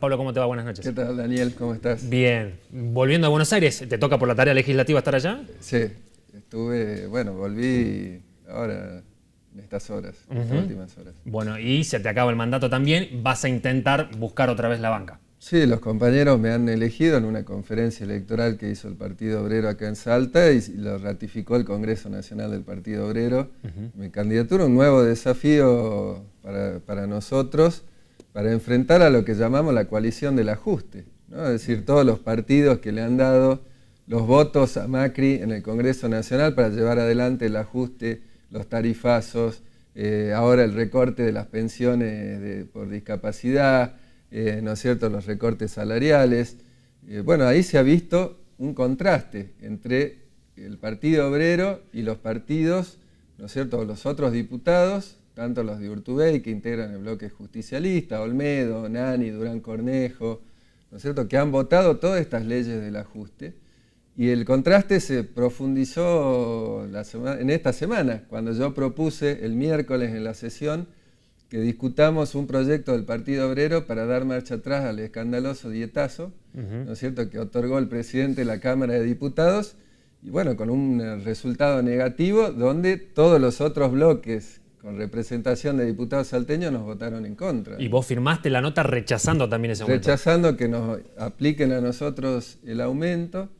Pablo, ¿cómo te va? Buenas noches. ¿Qué tal, Daniel? ¿Cómo estás? Bien. Volviendo a Buenos Aires, ¿te toca por la tarea legislativa estar allá? Sí, estuve, bueno, volví ahora en estas horas, en estas últimas horas. Bueno, y se te acaba el mandato también, vas a intentar buscar otra vez la banca. Sí, los compañeros me han elegido en una conferencia electoral que hizo el Partido Obrero acá en Salta y lo ratificó el Congreso Nacional del Partido Obrero. Mi candidatura, un nuevo desafío para, para nosotros para enfrentar a lo que llamamos la coalición del ajuste, es decir, todos los partidos que le han dado los votos a Macri en el Congreso Nacional para llevar adelante el ajuste, los tarifazos, eh, ahora el recorte de las pensiones por discapacidad, eh, ¿no es cierto?, los recortes salariales. Eh, bueno, ahí se ha visto un contraste entre el Partido Obrero y los partidos, ¿no es cierto?, los otros diputados tanto los de Urtubey que integran el bloque justicialista, Olmedo, Nani, Durán Cornejo, ¿no es cierto?, que han votado todas estas leyes del ajuste. Y el contraste se profundizó en esta semana, cuando yo propuse el miércoles en la sesión que discutamos un proyecto del Partido Obrero para dar marcha atrás al escandaloso dietazo, ¿no es cierto?, que otorgó el presidente de la Cámara de Diputados, y bueno, con un resultado negativo, donde todos los otros bloques con representación de diputados salteños nos votaron en contra. Y vos firmaste la nota rechazando también ese aumento. Rechazando que nos apliquen a nosotros el aumento.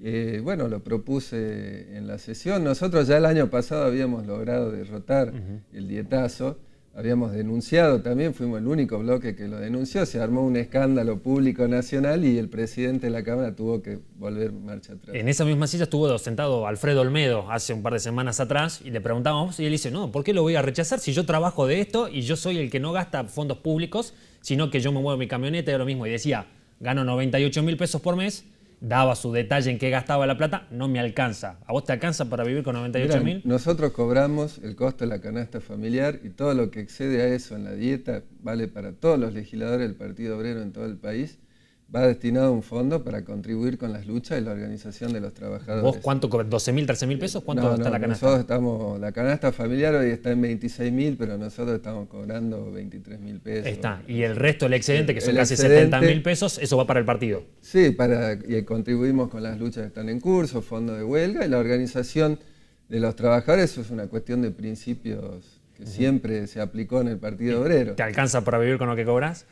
Eh, bueno, lo propuse en la sesión. Nosotros ya el año pasado habíamos logrado derrotar el dietazo habíamos denunciado también, fuimos el único bloque que lo denunció, se armó un escándalo público nacional y el presidente de la Cámara tuvo que volver marcha atrás. En esa misma silla estuvo sentado Alfredo Olmedo hace un par de semanas atrás y le preguntábamos y él dice, no, ¿por qué lo voy a rechazar si yo trabajo de esto y yo soy el que no gasta fondos públicos, sino que yo me muevo mi camioneta y lo mismo? Y decía, gano 98 mil pesos por mes, daba su detalle en qué gastaba la plata, no me alcanza. ¿A vos te alcanza para vivir con 98 mil? Nosotros cobramos el costo de la canasta familiar y todo lo que excede a eso en la dieta vale para todos los legisladores del Partido Obrero en todo el país va destinado a un fondo para contribuir con las luchas y la organización de los trabajadores. ¿Vos cuánto cobras? ¿12 mil, mil pesos? ¿Cuánto está la canasta? Nosotros estamos, la canasta familiar hoy está en 26.000, pero nosotros estamos cobrando 23.000 mil pesos. Está, y el resto, el excedente, que son casi 70.000 pesos, eso va para el partido. Sí, para, y contribuimos con las luchas que están en curso, fondo de huelga, y la organización de los trabajadores, eso es una cuestión de principios que siempre se aplicó en el Partido Obrero. ¿Te alcanza para vivir con lo que cobras?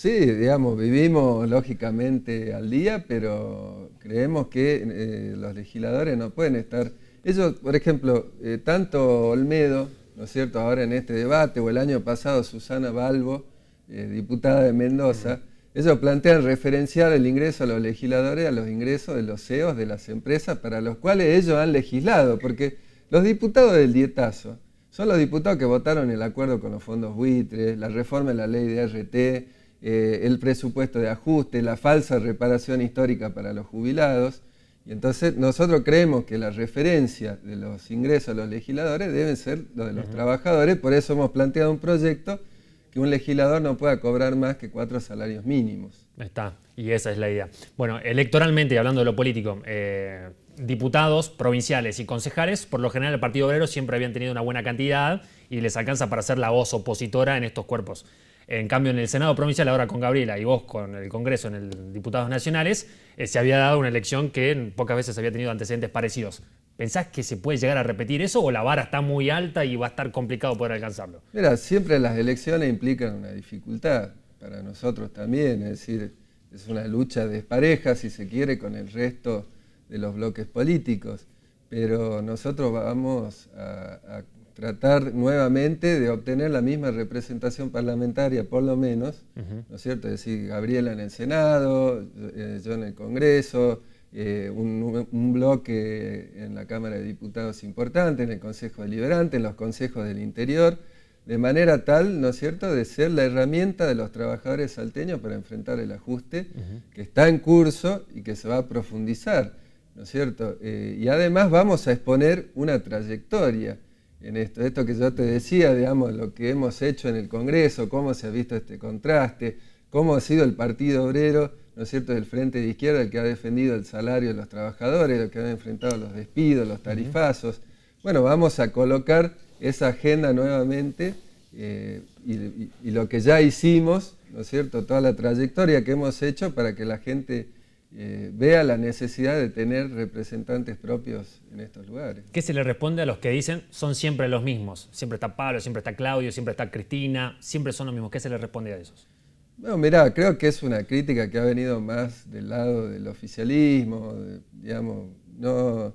Sí, digamos, vivimos lógicamente al día, pero creemos que eh, los legisladores no pueden estar... Ellos, por ejemplo, eh, tanto Olmedo, ¿no es cierto?, ahora en este debate, o el año pasado Susana Balbo, eh, diputada de Mendoza, ellos plantean referenciar el ingreso a los legisladores a los ingresos de los CEOs de las empresas para los cuales ellos han legislado, porque los diputados del dietazo son los diputados que votaron el acuerdo con los fondos buitres, la reforma de la ley de RT, eh, el presupuesto de ajuste, la falsa reparación histórica para los jubilados. Y entonces nosotros creemos que la referencia de los ingresos de los legisladores deben ser los de los trabajadores, por eso hemos planteado un proyecto que un legislador no pueda cobrar más que cuatro salarios mínimos. Está, y esa es la idea. Bueno, electoralmente, y hablando de lo político, eh, diputados provinciales y concejales, por lo general el Partido Obrero siempre habían tenido una buena cantidad y les alcanza para ser la voz opositora en estos cuerpos. En cambio, en el Senado provincial, ahora con Gabriela y vos con el Congreso en el Diputados Nacionales, eh, se había dado una elección que pocas veces había tenido antecedentes parecidos. ¿Pensás que se puede llegar a repetir eso o la vara está muy alta y va a estar complicado poder alcanzarlo? Mira, siempre las elecciones implican una dificultad para nosotros también, es decir, es una lucha despareja, si se quiere, con el resto de los bloques políticos, pero nosotros vamos a tratar nuevamente de obtener la misma representación parlamentaria, por lo menos, ¿no es cierto? Es decir, Gabriela en el Senado, eh, yo en el Congreso, eh, un, bloque en la Cámara de Diputados importante, en el Consejo Deliberante, en los consejos del interior, de manera tal, ¿no es cierto?, de ser la herramienta de los trabajadores salteños para enfrentar el ajuste que está en curso y que se va a profundizar, ¿no es cierto? Eh, y además vamos a exponer una trayectoria en esto, esto que yo te decía, digamos, lo que hemos hecho en el Congreso, cómo se ha visto este contraste, cómo ha sido el Partido Obrero, ¿no es cierto?, del Frente de Izquierda, el que ha defendido el salario de los trabajadores, el que ha enfrentado los despidos, los tarifazos. Bueno, vamos a colocar esa agenda nuevamente eh, y, y, lo que ya hicimos, ¿no es cierto?, toda la trayectoria que hemos hecho para que la gente eh, vea la necesidad de tener representantes propios en estos lugares. ¿Qué se le responde a los que dicen son siempre los mismos? Siempre está Pablo, siempre está Claudio, siempre está Cristina, siempre son los mismos. ¿Qué se le responde a esos? Bueno, mirá, creo que es una crítica que ha venido más del lado del oficialismo, no...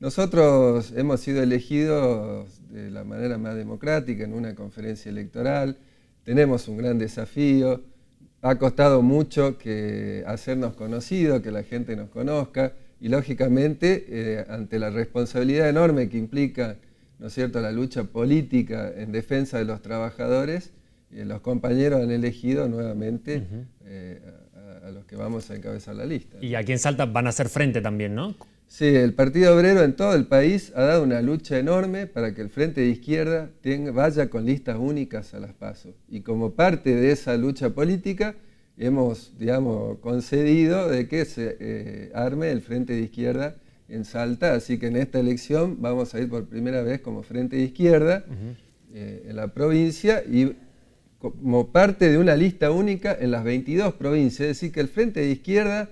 Nosotros hemos sido elegidos de la manera más democrática en una conferencia electoral, tenemos un gran desafío, ha costado mucho que hacernos conocidos, que la gente nos conozca y lógicamente eh, ante la responsabilidad enorme que implica ¿no es cierto? la lucha política en defensa de los trabajadores, eh, los compañeros han elegido nuevamente eh, a, los que vamos a encabezar la lista. Y aquí en Salta van a hacer frente también, ¿no? Sí, el Partido Obrero en todo el país ha dado una lucha enorme para que el Frente de Izquierda vaya con listas únicas a las pasos. Y como parte de esa lucha política, hemos, digamos, concedido de que se eh, arme el Frente de Izquierda en Salta. Así que en esta elección vamos a ir por primera vez como Frente de Izquierda eh, en la provincia y como parte de una lista única en las 22 provincias. Es decir, que el Frente de Izquierda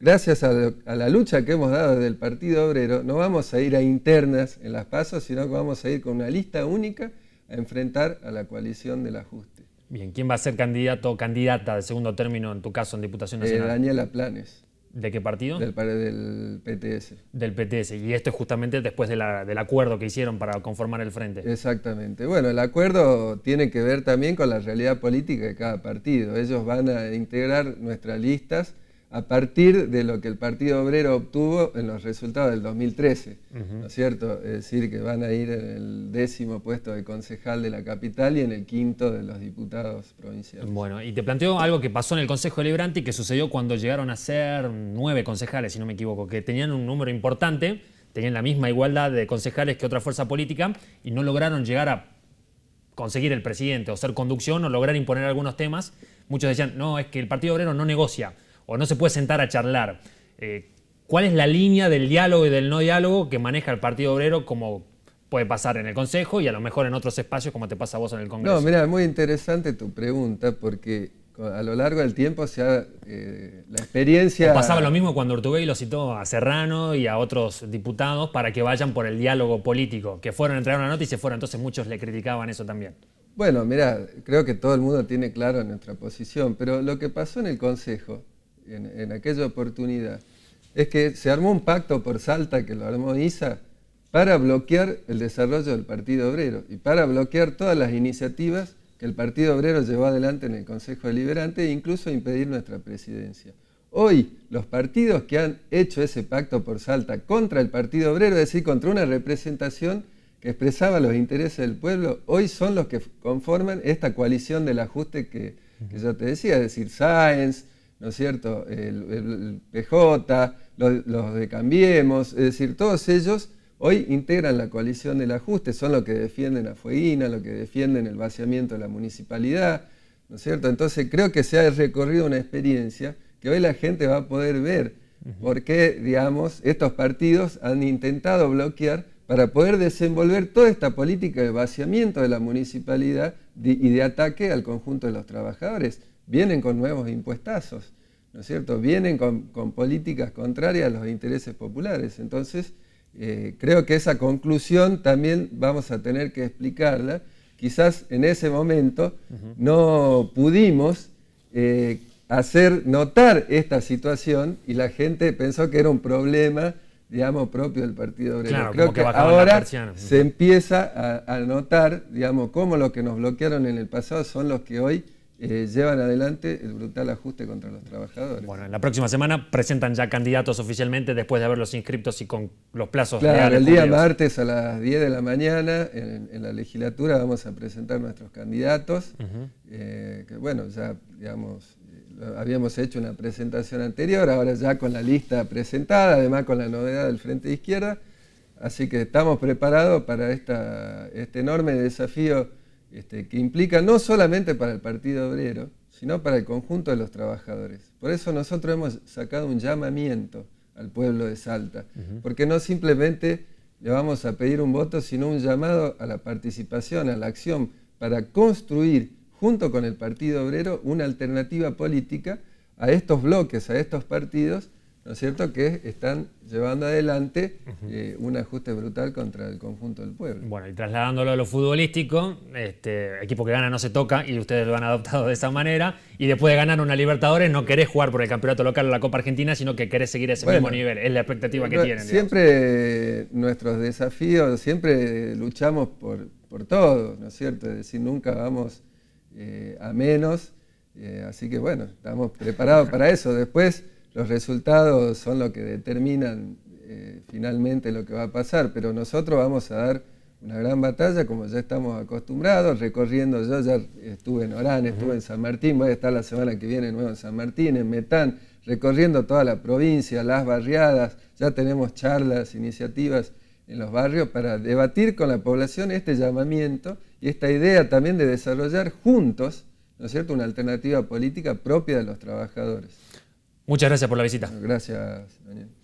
gracias a, la lucha que hemos dado desde el Partido Obrero, no vamos a ir a internas en las pasos, sino que vamos a ir con una lista única a enfrentar a la coalición del ajuste. Bien, ¿quién va a ser candidato o candidata de segundo término, en tu caso, en Diputación eh, Nacional? Daniela Planes. ¿De qué partido? Del, del PTS. Del PTS. Y esto es justamente después del acuerdo que hicieron para conformar el frente. Exactamente. Bueno, el acuerdo tiene que ver también con la realidad política de cada partido. Ellos van a integrar nuestras listas a partir de lo que el Partido Obrero obtuvo en los resultados del 2013, ¿no es cierto? Es decir, que van a ir en el décimo puesto de concejal de la capital y en el quinto de los diputados provinciales. Bueno, y te planteo algo que pasó en el Consejo Deliberante y que sucedió cuando llegaron a ser nueve concejales, si no me equivoco, que tenían un número importante, tenían la misma igualdad de concejales que otra fuerza política y no lograron llegar a conseguir el presidente o ser conducción o lograr imponer algunos temas. Muchos decían, no, es que el Partido Obrero no negocia o no se puede sentar a charlar. Eh, ¿Cuál es la línea del diálogo y del no diálogo que maneja el Partido Obrero como puede pasar en el Consejo y a lo mejor en otros espacios como te pasa a vos en el Congreso? No, mira, muy interesante tu pregunta porque a lo largo del tiempo se ha, eh, la experiencia... pasaba lo mismo cuando Urtubey lo citó a Serrano y a otros diputados para que vayan por el diálogo político, que fueron a entregar una nota y se fueron, entonces muchos le criticaban eso también. Bueno, mira, creo que todo el mundo tiene claro nuestra posición, pero lo que pasó en el Consejo en, aquella oportunidad, es que se armó un pacto por Salta, que lo armó ISA, para bloquear el desarrollo del Partido Obrero y para bloquear todas las iniciativas que el Partido Obrero llevó adelante en el Consejo Deliberante e incluso impedir nuestra presidencia. Hoy, los partidos que han hecho ese pacto por Salta contra el Partido Obrero, es decir, contra una representación que expresaba los intereses del pueblo, hoy son los que conforman esta coalición del ajuste que, yo te decía, es decir, science, ¿no es cierto? El, PJ, los, de Cambiemos, es decir, todos ellos hoy integran la coalición del ajuste, son los que defienden a Fueguina, los que defienden el vaciamiento de la municipalidad, ¿no es cierto? Entonces creo que se ha recorrido una experiencia que hoy la gente va a poder ver por qué, digamos, estos partidos han intentado bloquear para poder desenvolver toda esta política de vaciamiento de la municipalidad y de ataque al conjunto de los trabajadores vienen con nuevos impuestazos, ¿no es cierto? Vienen con, políticas contrarias a los intereses populares. Entonces, eh, creo que esa conclusión también vamos a tener que explicarla. Quizás en ese momento no pudimos eh, hacer notar esta situación y la gente pensó que era un problema, digamos, propio del Partido Obrero. creo que, ahora se empieza a, a notar, digamos, cómo los que nos bloquearon en el pasado son los que hoy eh, llevan adelante el brutal ajuste contra los trabajadores. Bueno, en la próxima semana presentan ya candidatos oficialmente después de haberlos inscriptos y con los plazos claro, El día martes a las 10 de la mañana en, la legislatura vamos a presentar nuestros candidatos, eh, que bueno, ya digamos, eh, habíamos hecho una presentación anterior, ahora ya con la lista presentada, además con la novedad del Frente de Izquierda, así que estamos preparados para este enorme desafío este, que implica no solamente para el Partido Obrero, sino para el conjunto de los trabajadores. Por eso nosotros hemos sacado un llamamiento al pueblo de Salta, porque no simplemente le vamos a pedir un voto, sino un llamado a la participación, a la acción, para construir junto con el Partido Obrero una alternativa política a estos bloques, a estos partidos ¿no es cierto?, que están llevando adelante eh, un ajuste brutal contra el conjunto del pueblo. Bueno, y trasladándolo a lo futbolístico, este, equipo que gana no se toca y ustedes lo han adoptado de esa manera, y después de ganar una Libertadores no querés jugar por el campeonato local o la Copa Argentina, sino que querés seguir ese mismo nivel, es la expectativa que eh, tienen. Siempre nuestros desafíos, siempre luchamos por, todo, ¿no es cierto? Es decir, nunca vamos eh, a menos, así que bueno, estamos preparados para eso. Después los resultados son lo que determinan eh, finalmente lo que va a pasar, pero nosotros vamos a dar una gran batalla como ya estamos acostumbrados, recorriendo, yo ya estuve en Orán, estuve en San Martín, voy a estar la semana que viene nuevo en San Martín, en Metán, recorriendo toda la provincia, las barriadas, ya tenemos charlas, iniciativas en los barrios para debatir con la población este llamamiento y esta idea también de desarrollar juntos, ¿no es cierto?, una alternativa política propia de los trabajadores. Muchas gracias por la visita. Gracias,